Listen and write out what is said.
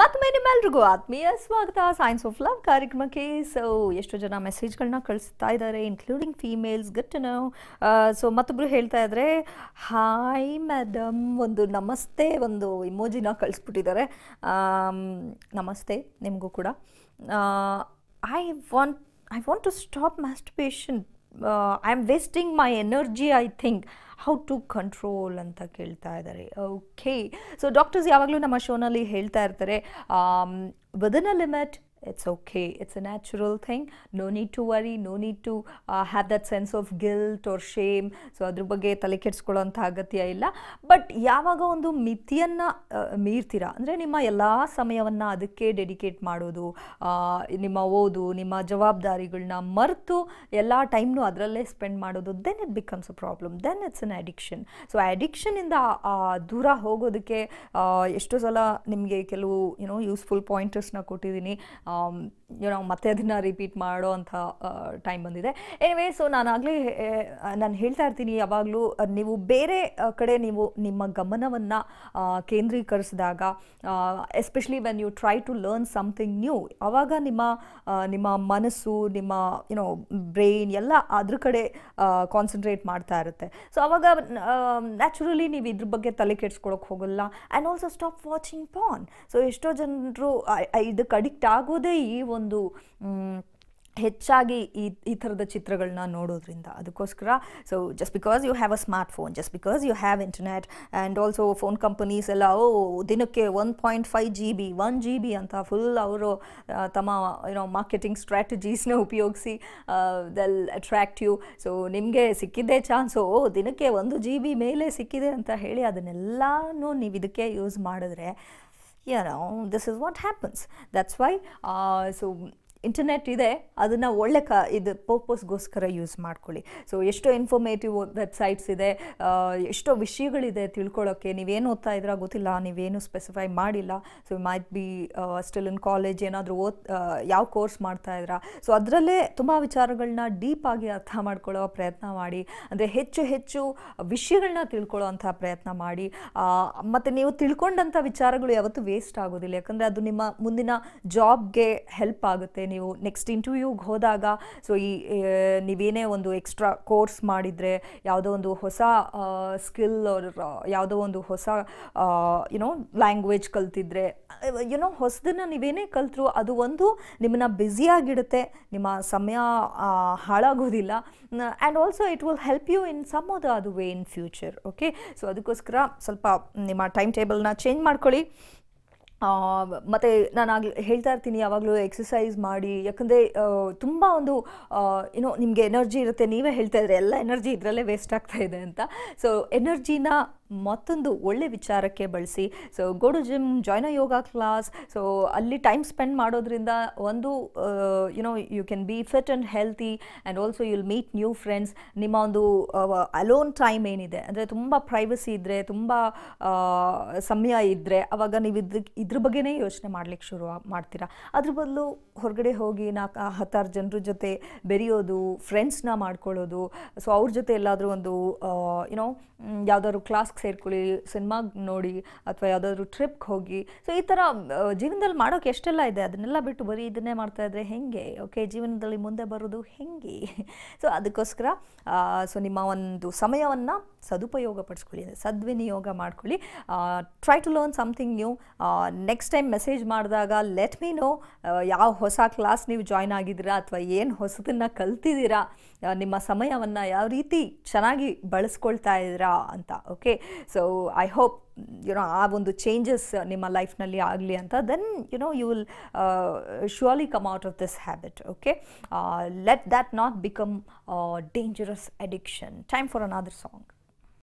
ಮತ್ತೊಮ್ಮೆ ನಿಮ್ಮೆಲ್ರಿಗೂ ಆತ್ಮೀಯ ಸ್ವಾಗತ ಸೈನ್ಸ್ ಆಫ್ ಲವ್ ಕಾರ್ಯಕ್ರಮಕ್ಕೆ ಸೊ ಎಷ್ಟೋ ಜನ ಮೆಸೇಜ್ಗಳನ್ನ ಕಳಿಸ್ತಾ ಇದ್ದಾರೆ ಇನ್ಕ್ಲೂಡಿಂಗ್ ಫೀಮೇಲ್ಸ್ ಗಟ್ ನಾವು ಸೊ ಮತ್ತೊಬ್ಬರು ಹೇಳ್ತಾ ಇದ್ದಾರೆ ಹಾಯ್ ಮ್ಯಾಡಮ್ ಒಂದು ನಮಸ್ತೆ ಒಂದು ಇಮೋಜಿನ ಕಳಿಸ್ಬಿಟ್ಟಿದ್ದಾರೆ ನಮಸ್ತೆ ನಿಮಗೂ ಕೂಡ I want I want to stop masturbation uh, I wasting wasting my energy I think how to control ಅಂತ ಕೇಳ್ತಾ ಇದ್ದಾರೆ ಓಕೆ ಸೊ ಡಾಕ್ಟರ್ಸ್ ಯಾವಾಗಲೂ ನಮ್ಮ ಶೋನಲ್ಲಿ ಹೇಳ್ತಾ ಇರ್ತಾರೆ within a limit it's okay it's a natural thing no need to worry no need to uh, have that sense of guilt or shame so ಅದ್ರ ಬಗ್ಗೆ ತಲೆ ಕೆಡಿಸ್ಕೊಳ್ಳೋಂಥ ಅಗತ್ಯ ಇಲ್ಲ ಬಟ್ ಯಾವಾಗ ಒಂದು ಮಿತಿಯನ್ನು ಮೀರ್ತೀರಾ ಅಂದರೆ ನಿಮ್ಮ ಎಲ್ಲ ಸಮಯವನ್ನು ಅದಕ್ಕೆ ಡೆಡಿಕೇಟ್ ಮಾಡೋದು ನಿಮ್ಮ ಓದು ನಿಮ್ಮ ಜವಾಬ್ದಾರಿಗಳನ್ನ ಮರೆತು ಎಲ್ಲ ಟೈಮ್ನು ಅದರಲ್ಲೇ ಸ್ಪೆಂಡ್ ಮಾಡೋದು then it becomes a problem then it's an addiction so ಅಡಿಕ್ಷನಿಂದ ದೂರ ಹೋಗೋದಕ್ಕೆ ಎಷ್ಟೋ ಸಲ ನಿಮಗೆ ಕೆಲವು ಏನೋ ಯೂಸ್ಫುಲ್ ಪಾಯಿಂಟರ್ಸ್ನ ಕೊಟ್ಟಿದ್ದೀನಿ um, ನಾವು ಮತ್ತೆ ಅದನ್ನು ರಿಪೀಟ್ ಮಾಡೋ ಅಂಥ ಟೈಮ್ ಬಂದಿದೆ ಎನಿವೇ ಸೊ ನಾನಾಗಲೇ ನಾನು ಹೇಳ್ತಾ ಇರ್ತೀನಿ ಯಾವಾಗಲೂ ನೀವು ಬೇರೆ ಕಡೆ ನೀವು ನಿಮ್ಮ ಗಮನವನ್ನು ಕೇಂದ್ರೀಕರಿಸಿದಾಗ especially when you try to learn something new ಆವಾಗ ನಿಮ್ಮ ನಿಮ್ಮ ಮನಸ್ಸು ನಿಮ್ಮ ಯುನೋ ಬ್ರೈನ್ ಎಲ್ಲ ಅದ್ರ ಕಡೆ ಕಾನ್ಸಂಟ್ರೇಟ್ ಮಾಡ್ತಾ ಇರುತ್ತೆ ಸೊ ಆವಾಗ ನ್ಯಾಚುರಲಿ ನೀವು ಇದ್ರ ಬಗ್ಗೆ ತಲೆ ಕೆಡ್ಸ್ಕೊಳಕ್ಕೆ ಹೋಗಲ್ಲ and also stop watching porn so ಎಷ್ಟೋ ಜನರು ಇದಕ್ಕೆ ಅಡಿಕ್ಟ್ ಆಗೋದೇ ಈ ಒಂದು ಒಂದು ಹೆಚ್ಚಾಗಿ ಈ ಈ ಥರದ ಚಿತ್ರಗಳನ್ನ ನೋಡೋದ್ರಿಂದ ಅದಕ್ಕೋಸ್ಕರ so just because you have a smart phone just because you have internet and also phone companies ಎಲ್ಲ ಓ ದಿನಕ್ಕೆ one point five G B one G B ಅಂತ ಫುಲ್ ಅವರು ತಮ್ಮ ಏನೋ ಮಾರ್ಕೆಟಿಂಗ್ ಸ್ಟ್ರಾಟಜೀಸ್ನ ಉಪಯೋಗಿಸಿ ದೆಲ್ ಅಟ್ರ್ಯಾಕ್ಟ್ ಸೊ ನಿಮಗೆ ಸಿಕ್ಕಿದ್ದೇ ಚಾನ್ಸು ಓ ದಿನಕ್ಕೆ ಒಂದು ಜಿ ಬಿ ಮೇಲೆ ಸಿಕ್ಕಿದೆ ಅಂತ ಹೇಳಿ ಅದನ್ನೆಲ್ಲನೂ ನೀವು ಇದಕ್ಕೆ ಯೂಸ್ ಮಾಡಿದ್ರೆ you know this is what happens that's why uh, so internet ಇದೆ ಅದನ್ನು ಒಳ್ಳೆ ಕ ಇದು ಪರ್ಪಸ್ಗೋಸ್ಕರ ಯೂಸ್ ಮಾಡ್ಕೊಳ್ಳಿ ಸೊ ಎಷ್ಟೋ ಇನ್ಫಾರ್ಮೇಟಿವ್ ವೆಬ್ಸೈಟ್ಸ್ ಇದೆ ಎಷ್ಟೋ ವಿಷಯಗಳಿದೆ ತಿಳ್ಕೊಳ್ಳೋಕ್ಕೆ ನೀವೇನು ಓದ್ತಾ ಇದ್ರ ಗೊತ್ತಿಲ್ಲ ನೀವೇನು ಸ್ಪೆಸಿಫೈ ಮಾಡಿಲ್ಲ so might be still in college ಏನಾದರೂ ಓದ್ ಯಾವ ಕೋರ್ಸ್ ಮಾಡ್ತಾ ಇದ್ರ ಸೊ ಅದರಲ್ಲೇ ತುಂಬ ವಿಚಾರಗಳನ್ನ ಡೀಪಾಗಿ ಅರ್ಥ ಮಾಡ್ಕೊಳ್ಳೋ ಪ್ರಯತ್ನ ಮಾಡಿ ಅಂದರೆ ಹೆಚ್ಚು ಹೆಚ್ಚು ವಿಷಯಗಳನ್ನ ತಿಳ್ಕೊಳ್ಳೋ ಅಂಥ ಪ್ರಯತ್ನ ಮಾಡಿ ಮತ್ತು ನೀವು ತಿಳ್ಕೊಂಡಂಥ ವಿಚಾರಗಳು ಯಾವತ್ತೂ ವೇಸ್ಟ್ ಆಗೋದಿಲ್ಲ ಯಾಕಂದರೆ ಅದು ನಿಮ್ಮ ಮುಂದಿನ ಜಾಬ್ಗೆ ಹೆಲ್ಪ್ ಆಗುತ್ತೆ ನೀವು ನೆಕ್ಸ್ಟ್ ಇಂಟರ್ವ್ಯೂಗೆ ಹೋದಾಗ ಸೊ ಈ ನೀವೇನೇ ಒಂದು ಎಕ್ಸ್ಟ್ರಾ ಕೋರ್ಸ್ ಮಾಡಿದರೆ ಯಾವುದೋ ಒಂದು ಹೊಸ ಸ್ಕಿಲ್ ಯಾವುದೋ ಒಂದು ಹೊಸ ಯುನೋ ಲ್ಯಾಂಗ್ವೇಜ್ ಕಲ್ತಿದ್ರೆ ಯುನೋ ಹೊಸದನ್ನು ನೀವೇನೇ ಕಲ್ತರು ಅದು ಒಂದು ನಿಮ್ಮನ್ನ ಬ್ಯುಸಿಯಾಗಿಡುತ್ತೆ ನಿಮ್ಮ ಸಮಯ ಹಾಳಾಗೋದಿಲ್ಲ and also it will help you in some ಅದು ಅದು way in future okay so ಅದಕ್ಕೋಸ್ಕರ ಸ್ವಲ್ಪ ನಿಮ್ಮ ಟೈಮ್ ಟೇಬಲ್ನ ಚೇಂಜ್ ಮಾಡ್ಕೊಳ್ಳಿ ಮತ್ತು ನಾನು ಹೇಳ್ತಾ ಇರ್ತೀನಿ ಯಾವಾಗಲೂ ಎಕ್ಸಸೈಸ್ ಮಾಡಿ ಯಾಕಂದರೆ ತುಂಬ ಒಂದು ಏನೋ ನಿಮಗೆ ಎನರ್ಜಿ ಇರುತ್ತೆ ನೀವೇ ಹೇಳ್ತಾ ಇದ್ರೆ ಎಲ್ಲ ಎನರ್ಜಿ ಇದರಲ್ಲೇ ವೇಸ್ಟ್ ಆಗ್ತಾ ಇದೆ ಅಂತ ಸೊ ಎನರ್ಜಿನ ಮತ್ತೊಂದು ಒಳ್ಳೆ ವಿಚಾರಕ್ಕೆ ಬಳಸಿ so go to gym join yoga class so ಅಲ್ಲಿ ಟೈಮ್ ಸ್ಪೆಂಡ್ ಮಾಡೋದ್ರಿಂದ ಒಂದು you know you can be fit and healthy and also will meet new friends ನಿಮ್ಮ ಒಂದು ಅಲೋನ್ ಟೈಮ್ ಏನಿದೆ ಅಂದರೆ ತುಂಬ ಪ್ರೈವಸಿ ಇದ್ದರೆ ತುಂಬ ಸಮಯ ಇದ್ದರೆ ಆವಾಗ ನೀವು ಇದ್ರ ಇದ್ರ ಬಗ್ಗೆನೇ ಯೋಚನೆ ಮಾಡಲಿಕ್ಕೆ ಶುರು ಮಾಡ್ತೀರಾ ಅದ್ರ ಬದಲು ಹೊರಗಡೆ ಹೋಗಿ ನಾಲ್ಕು ಹತ್ತಾರು ಜನರ ಜೊತೆ ಬೆರೆಯೋದು ಫ್ರೆಂಡ್ಸ್ನ ಮಾಡ್ಕೊಳ್ಳೋದು ಸೊ ಅವ್ರ ಜೊತೆ ಎಲ್ಲಾದರೂ ಒಂದು ಯುನೋ ಯಾವುದಾದ್ರು ಕ್ಲಾಸ್ ಸೇರ್ಕೊಳ್ಳಿ ಸಿನಿಮಾಗೆ ನೋಡಿ ಅಥವಾ ಯಾವುದಾದ್ರೂ ಟ್ರಿಪ್ಗೆ ಹೋಗಿ ಸೊ ಈ ಥರ ಜೀವನದಲ್ಲಿ ಮಾಡೋಕೆ ಎಷ್ಟೆಲ್ಲ ಇದೆ ಅದನ್ನೆಲ್ಲ ಬಿಟ್ಟು ಬರೀ ಇದನ್ನೇ ಮಾಡ್ತಾ ಇದ್ರೆ ಹೆಂಗೆ ಓಕೆ ಜೀವನದಲ್ಲಿ ಮುಂದೆ ಬರೋದು ಹೆಂಗೆ ಸೊ ಅದಕ್ಕೋಸ್ಕರ ಸೊ ನಿಮ್ಮ ಒಂದು ಸಮಯವನ್ನು ಸದುಪಯೋಗ ಪಡಿಸ್ಕೊಳ್ಳಿ ಸದ್ವಿನಿಯೋಗ ಮಾಡ್ಕೊಳ್ಳಿ try to learn something new next time message ಮಾಡಿದಾಗ ಲೆಟ್ ಮೀ ನೋ ಯಾವ ಹೊಸ ಕ್ಲಾಸ್ ನೀವು ಜಾಯ್ನ್ ಆಗಿದ್ದೀರಾ ಅಥವಾ ಏನು ಹೊಸದನ್ನು ಕಲ್ತಿದ್ದೀರಾ ನಿಮ್ಮ ಸಮಯವನ್ನು ಯಾವ ರೀತಿ ಚೆನ್ನಾಗಿ ಬಳಸ್ಕೊಳ್ತಾ ಇದ್ದೀರಾ ಅಂತ okay so I hope you know ಆ ಒಂದು ಚೇಂಜಸ್ ನಿಮ್ಮ ಲೈಫ್ನಲ್ಲಿ ಆಗಲಿ ಅಂತ then you know you will surely come out of this habit okay let that not become dangerous addiction time for another song